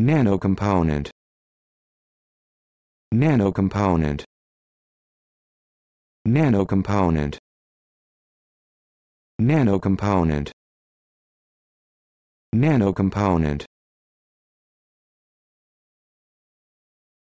nanocomponent nanocomponent nanocomponent nanocomponent nanocomponent